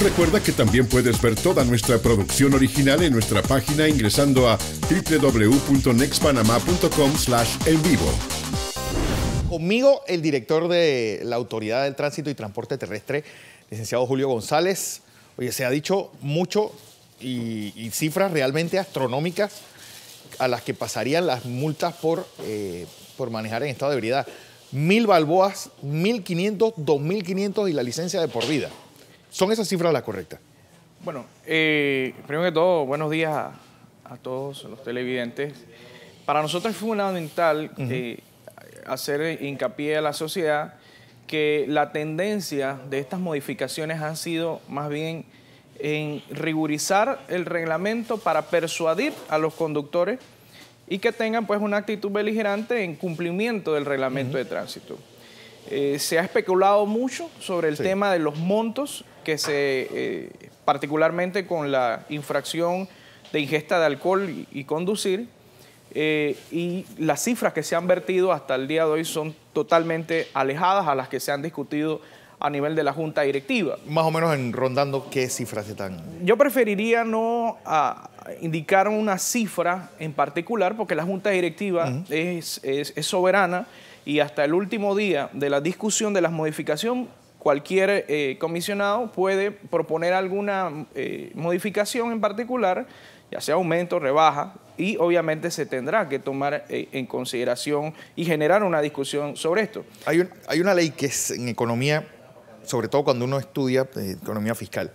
Recuerda que también puedes ver toda nuestra producción original en nuestra página ingresando a www.nexpanamá.com slash en vivo. Conmigo el director de la Autoridad del Tránsito y Transporte Terrestre, licenciado Julio González. Oye, se ha dicho mucho y, cifras realmente astronómicas a las que pasarían las multas por, eh, por manejar en estado de ebriedad. Mil balboas, 1.500, 2.500 y la licencia de por vida. ¿Son esas cifras las correctas? Bueno, eh, primero que todo, buenos días a, todos los televidentes. Para nosotros es fundamental eh, hacer hincapié a la sociedad que la tendencia de estas modificaciones ha sido más bien en rigurizar el reglamento para persuadir a los conductores y que tengan pues una actitud beligerante en cumplimiento del reglamento de tránsito. Eh, se ha especulado mucho sobre el tema de los montos que se, eh, particularmente con la infracción de ingesta de alcohol y, conducir, eh, y las cifras que se han vertido hasta el día de hoy son totalmente alejadas a las que se han discutido a nivel de la junta directiva. Más o menos en rondando qué cifras se están. Yo preferiría no indicar una cifra en particular porque la junta directiva es soberana y hasta el último día de la discusión de las modificaciones cualquier eh, comisionado puede proponer alguna eh, modificación en particular, ya sea aumento, rebaja, y obviamente se tendrá que tomar eh, en consideración y generar una discusión sobre esto. Hay, una ley que es en economía, sobre todo cuando uno estudia economía fiscal,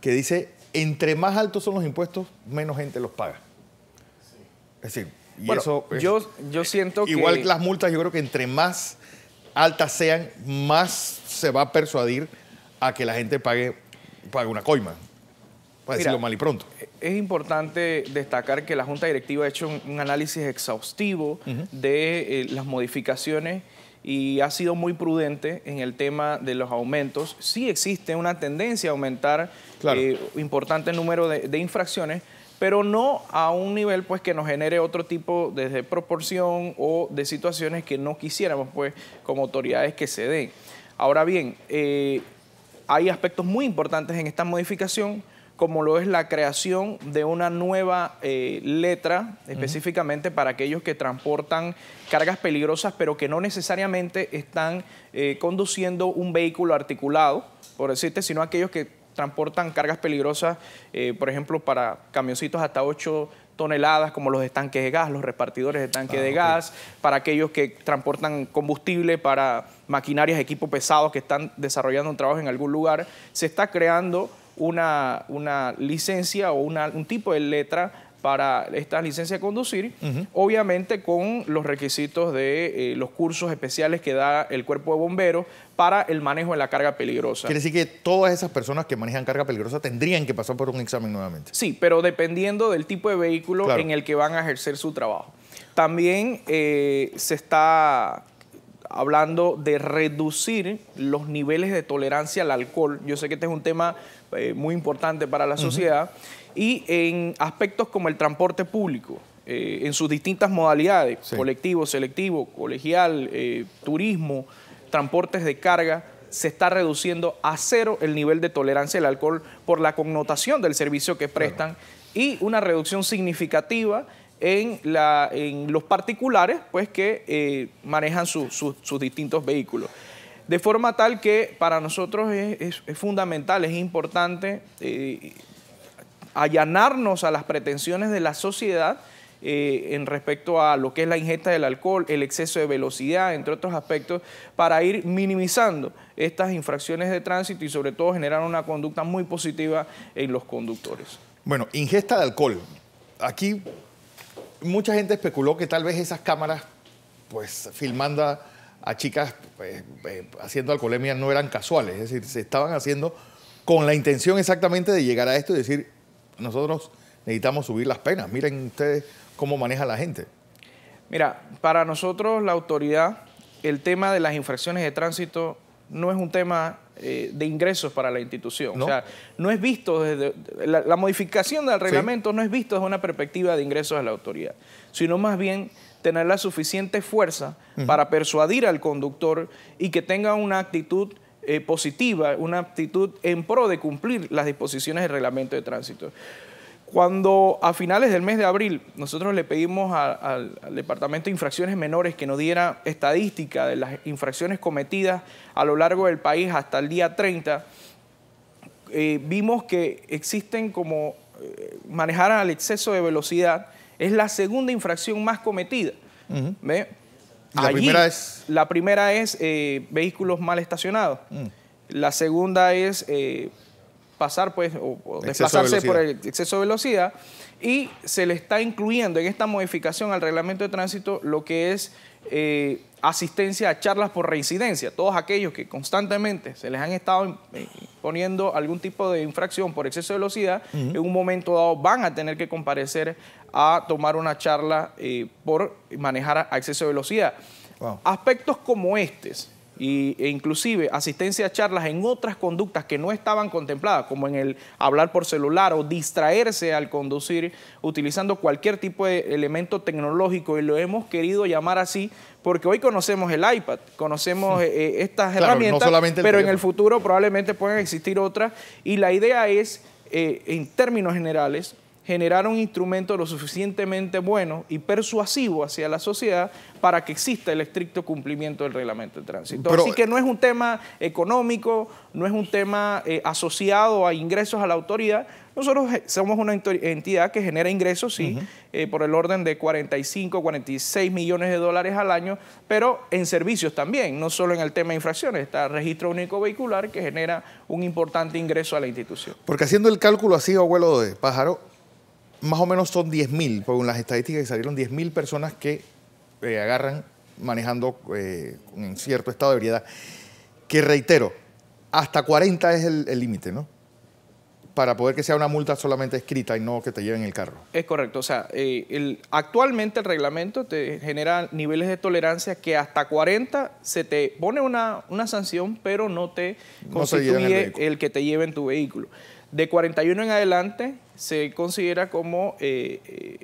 que dice, entre más altos son los impuestos, menos gente los paga. Es decir, eso yo, yo siento igual que... las multas, yo creo que entre más altas sean, más se va a persuadir a que la gente pague, pague una coima? Para decirlo mal y pronto. Es importante destacar que la Junta Directiva ha hecho un, análisis exhaustivo de eh, las modificaciones y ha sido muy prudente en el tema de los aumentos. Sí existe una tendencia a aumentar eh, importante número de, infracciones, pero no a un nivel pues que nos genere otro tipo de, proporción o de situaciones que no quisiéramos pues como autoridades que se den. Ahora bien, eh, hay aspectos muy importantes en esta modificación, como lo es la creación de una nueva eh, letra específicamente para aquellos que transportan cargas peligrosas, pero que no necesariamente están eh, conduciendo un vehículo articulado, por decirte, sino aquellos que transportan cargas peligrosas, por ejemplo, para camioncitos hasta 8 toneladas como los estanques de gas, los repartidores de tanque ah, de gas, para aquellos que transportan combustible, para maquinarias, equipos pesados que están desarrollando un trabajo en algún lugar, se está creando una, una licencia o un tipo de letra para esta licencia de conducir, obviamente con los requisitos de eh, los cursos especiales que da el cuerpo de bomberos para el manejo de la carga peligrosa. Quiere decir que todas esas personas que manejan carga peligrosa tendrían que pasar por un examen nuevamente. Sí, pero dependiendo del tipo de vehículo en el que van a ejercer su trabajo. También eh, se está hablando de reducir los niveles de tolerancia al alcohol. Yo sé que este es un tema eh, muy importante para la sociedad. Y en aspectos como el transporte público, eh, en sus distintas modalidades, colectivo, selectivo, colegial, eh, turismo, transportes de carga, se está reduciendo a cero el nivel de tolerancia al alcohol por la connotación del servicio que prestan y una reducción significativa en, los particulares pues, que eh, manejan sus distintos vehículos. De forma tal que para nosotros es, fundamental, es importante eh, allanarnos a las pretensiones de la sociedad eh, en respecto a lo que es la ingesta del alcohol, el exceso de velocidad, entre otros aspectos, para ir minimizando estas infracciones de tránsito y sobre todo generar una conducta muy positiva en los conductores. Bueno, ingesta de alcohol. Aquí mucha gente especuló que tal vez esas cámaras, pues filmando a, chicas pues, eh, haciendo alcoholemia no eran casuales, es decir, se estaban haciendo con la intención exactamente de llegar a esto y decir, nosotros necesitamos subir las penas, miren ustedes cómo maneja la gente. Mira, para nosotros la autoridad, el tema de las infracciones de tránsito no es un tema eh, de ingresos para la institución. ¿No? O sea, no es visto desde... La, modificación del reglamento no es visto desde una perspectiva de ingresos a la autoridad, sino más bien tener la suficiente fuerza para persuadir al conductor y que tenga una actitud eh, positiva, una actitud en pro de cumplir las disposiciones del reglamento de tránsito. Cuando a finales del mes de abril nosotros le pedimos al Departamento de Infracciones Menores que nos diera estadística de las infracciones cometidas a lo largo del país hasta el día 30, eh, vimos que existen como manejaran eh, manejar al exceso de velocidad es la segunda infracción más cometida. La primera es. La primera es eh, vehículos mal estacionados. Mm. La segunda es pasar pues o, desplazarse por el exceso de velocidad y se le está incluyendo en esta modificación al reglamento de tránsito lo que es eh, asistencia a charlas por reincidencia. Todos aquellos que constantemente se les han estado eh, poniendo algún tipo de infracción por exceso de velocidad, en un momento dado van a tener que comparecer a tomar una charla eh, por manejar a exceso de velocidad. Aspectos como estos e inclusive asistencia a charlas en otras conductas que no estaban contempladas, como en el hablar por celular o distraerse al conducir utilizando cualquier tipo de elemento tecnológico y lo hemos querido llamar así porque hoy conocemos el iPad, conocemos eh, eh, estas herramientas, pero en el futuro probablemente puedan existir otras y la idea es, eh, en términos generales, generar un instrumento lo suficientemente bueno y persuasivo hacia la sociedad para que exista el estricto cumplimiento del reglamento de tránsito. Así que no es un tema económico, no es un tema eh, asociado a ingresos a la autoridad. Nosotros eh, somos una entidad que genera ingresos, sí, eh, por el orden de 45, 46 millones de dólares al año, pero en servicios también, no solo en el tema de infracciones. Está el registro único vehicular que genera un importante ingreso a la institución. Porque haciendo el cálculo así, abuelo de pájaro, más o menos son 10.000, según las estadísticas que salieron, 10.000 personas que eh, agarran manejando eh, en cierto estado de ebriedad. Que reitero, hasta 40 es el límite, ¿no? Para poder que sea una multa solamente escrita y no que te lleven el carro. Es correcto. O sea, eh, actualmente el reglamento te genera niveles de tolerancia que hasta 40 se te pone una, sanción, pero no te constituye el, el que te lleven tu vehículo. De 41 en adelante se considera como eh, eh,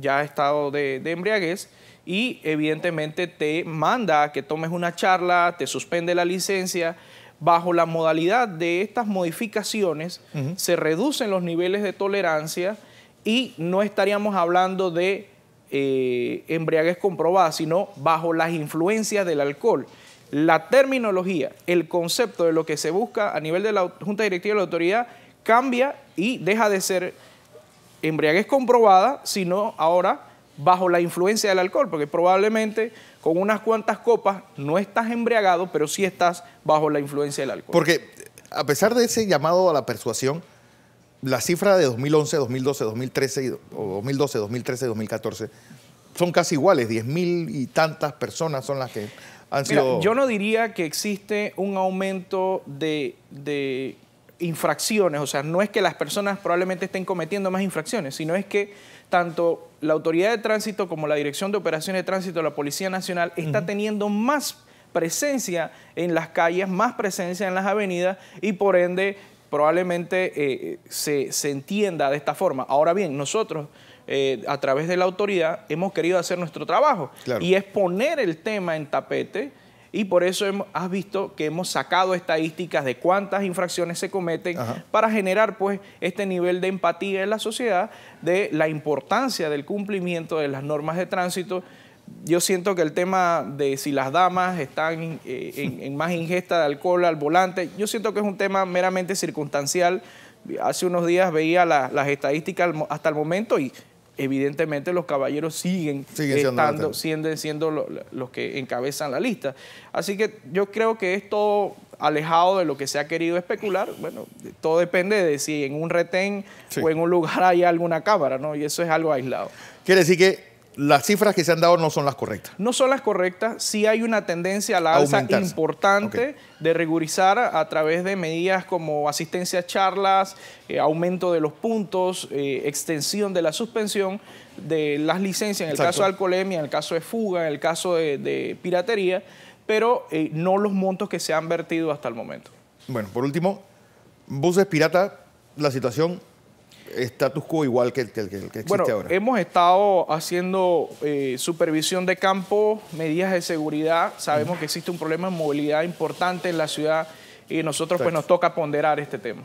ya estado de, embriaguez y evidentemente te manda a que tomes una charla, te suspende la licencia. Bajo la modalidad de estas modificaciones se reducen los niveles de tolerancia y no estaríamos hablando de eh, embriaguez comprobada, sino bajo las influencias del alcohol. La terminología, el concepto de lo que se busca a nivel de la Junta Directiva de la Autoridad cambia y deja de ser embriaguez comprobada, sino ahora bajo la influencia del alcohol, porque probablemente con unas cuantas copas no estás embriagado, pero sí estás bajo la influencia del alcohol. Porque a pesar de ese llamado a la persuasión, la cifra de 2011, 2012, 2013, o 2012, 2013, 2014, son casi iguales, 10.000 y tantas personas son las que han sido... yo no diría que existe un aumento de infracciones, o sea, no es que las personas probablemente estén cometiendo más infracciones, sino es que tanto la Autoridad de Tránsito como la Dirección de Operaciones de Tránsito de la Policía Nacional está teniendo más presencia en las calles, más presencia en las avenidas y por ende probablemente eh, se, entienda de esta forma. Ahora bien, nosotros eh, a través de la autoridad hemos querido hacer nuestro trabajo y es poner el tema en tapete y por eso has visto que hemos sacado estadísticas de cuántas infracciones se cometen para generar pues este nivel de empatía en la sociedad de la importancia del cumplimiento de las normas de tránsito. Yo siento que el tema de si las damas están eh, en, más ingesta de alcohol al volante, yo siento que es un tema meramente circunstancial. Hace unos días veía las estadísticas hasta el momento y evidentemente los caballeros siguen, siendo, estando, siendo, siendo los que encabezan la lista. Así que yo creo que esto alejado de lo que se ha querido especular, bueno, todo depende de si en un retén o en un lugar hay alguna cámara, ¿no? Y eso es algo aislado. Quiere decir que las cifras que se han dado no son las correctas. No son las correctas, sí hay una tendencia a la alza importante de rigurizar a través de medidas como asistencia a charlas, eh, aumento de los puntos, eh, extensión de la suspensión de las licencias, en el caso de alcoholemia, en el caso de fuga, en el caso de, piratería, pero eh, no los montos que se han vertido hasta el momento. Bueno, por último, buses pirata, la situación status quo igual que el que, bueno, Hemos estado haciendo eh, supervisión de campo, medidas de seguridad. Sabemos que existe un problema de movilidad importante en la ciudad y nosotros pues nos toca ponderar este tema.